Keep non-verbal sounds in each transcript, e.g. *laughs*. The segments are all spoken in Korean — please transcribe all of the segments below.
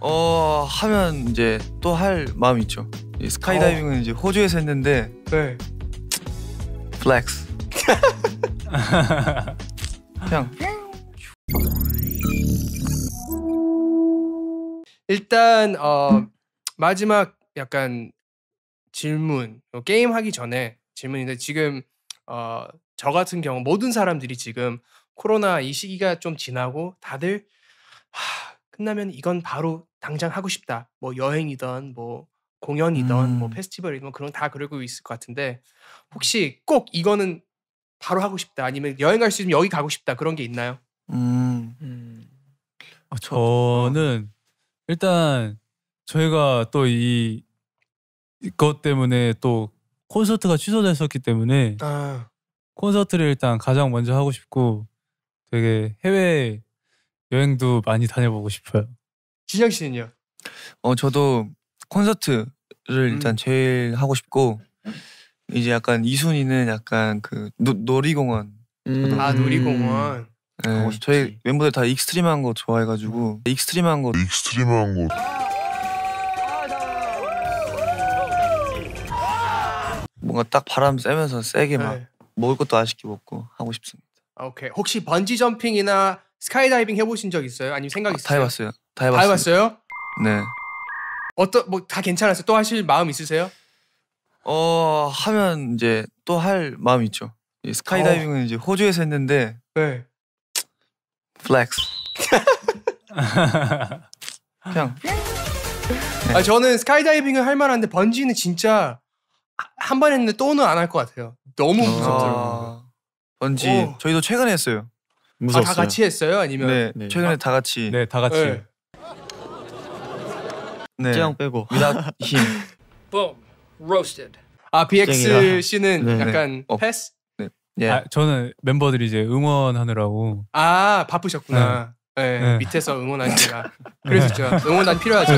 어 하면 이제 또 할 마음 이 있죠. 스카이다이빙은 어. 이제 호주에서 했는데 네. 플렉스. *laughs* 그냥 일단 어 마지막 약간 질문 뭐 게임 하기 전에 질문인데 지금 어, 저 같은 경우 모든 사람들이 지금 코로나 이 시기가 좀 지나고 다들 하, 끝나면 이건 바로 당장 하고 싶다. 뭐 여행이든 뭐 공연이든 뭐 음. 뭐 페스티벌이든 그런 다 그러고 있을 것 같은데 혹시 꼭 이거는 바로 하고 싶다 아니면 여행 갈수 있으면 여기 가고 싶다 그런 게 있나요? 음. 음. 어, 어. 저는 일단 저희가 또이것 때문에 또 콘서트가 취소됐었기 때문에 아. 콘서트를 일단 가장 먼저 하고 싶고 되게 해외 여행도 많이 다녀보고 싶어요. 진영 씨는요? 어 저도 콘서트를 음. 일단 제일 하고 싶고 이제 약간 이순이는 약간 그 노, 놀이공원. 음. 아 놀이공원. 네, 저희 멤버들 다 익스트림한 거 좋아해가지고 익스트림한 거. 익스트림한 거. 뭔가 딱 바람 쐬면서 세게 막 네. 먹을 것도 아쉽게 먹고 하고 싶습니다. 오케이. 혹시 번지 점핑이나 스카이다이빙 해보신 적 있어요? 아니면 생각 있어요? 다 해봤어요. 다 해봤어요. 다 해봤어요? 네. 어떤 뭐 다 괜찮았어요? 또 하실 마음 있으세요? 어 하면 이제 또 할 마음 있죠. 스카이다이빙은 어. 이제 호주에서 했는데. 네. 플렉스. *laughs* 그냥. 네. 아 저는 스카이다이빙을 할 만한데 번지는 진짜 한 번 했는데 또는 안 할 것 같아요. 너무 아. 무섭더라고요. 아, 번지 오. 저희도 최근에 했어요. 아, 다 무서웠어요. 같이 했어요? 아니면 네, 네. 최근에 다 같이 네, 다 같이. 네. 네. 재영 빼고 without *laughs* him. Boom. Roasted. 아 BX 씨는 네 약간 네. 어. 패스? 네. 예. 아, 저는 멤버들이 이제 응원하느라고 아 바쁘셨구나. 네. 네. 네. 밑에서 응원하니까 그래서 제가 응원단 필요하죠.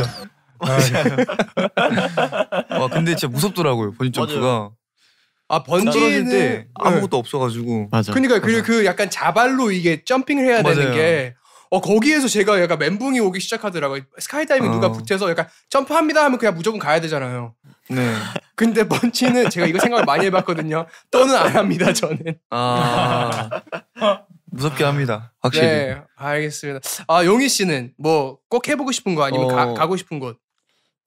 아, *laughs* 와 근데 진짜 무섭더라고요 본인 맞아요. 아 번지는 때 네. 아무것도 없어가지고 맞아. 그러니까 그리고 그 약간 자발로 이게 점핑을 해야 맞아요. 되는 게. 어 거기에서 제가 약간 멘붕이 오기 시작하더라고요. 스카이다이빙 어. 누가 붙여서 약간 점프합니다 하면 그냥 무조건 가야 되잖아요. 네. *laughs* 근데 번지는 제가 이거 생각을 많이 해봤거든요. 또는 안 합니다 저는. 아 무섭게 합니다. 확실히. 네, 알겠습니다. 아 용희 씨는 뭐 꼭 해보고 싶은 거 아니면 어. 가, 가고 싶은 곳?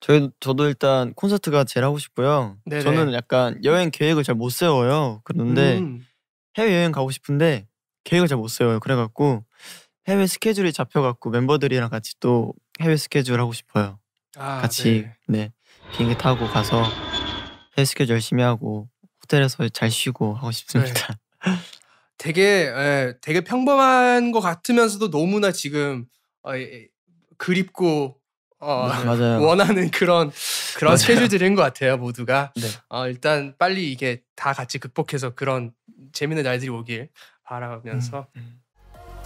저희 저도 일단 콘서트가 제일 하고 싶고요. 네네. 저는 약간 여행 계획을 잘 못 세워요. 그런데 음. 해외 여행 가고 싶은데 계획을 잘 못 세워요. 그래갖고 해외 스케줄이 잡혀갖고 멤버들이랑 같이 또 해외 스케줄 하고 싶어요. 아, 같이 네. 네 비행기 타고 가서 해외 스케줄 열심히 하고 호텔에서 잘 쉬고 하고 싶습니다. 네. 되게 에, 예, 되게 평범한 것 같으면서도 너무나 지금 어, 에, 예, 예, 그립고 맞아요. 원하는 그런 그런 맞아요. 스케줄들인 것 같아요 모두가. 네. 어, 일단 빨리 이게 다 같이 극복해서 그런 재밌는 날들이 오길 바라면서. 음.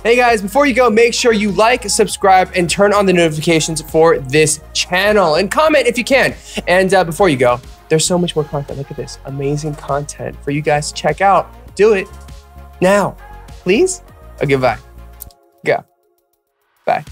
Hey guys, before you go, make sure you like, subscribe, and turn on the notifications for this channel. And comment if you can. And uh, before you go, there's so much more content. Look at this amazing content for you guys to check out. Do it now, please. Okay, bye. Go. Bye.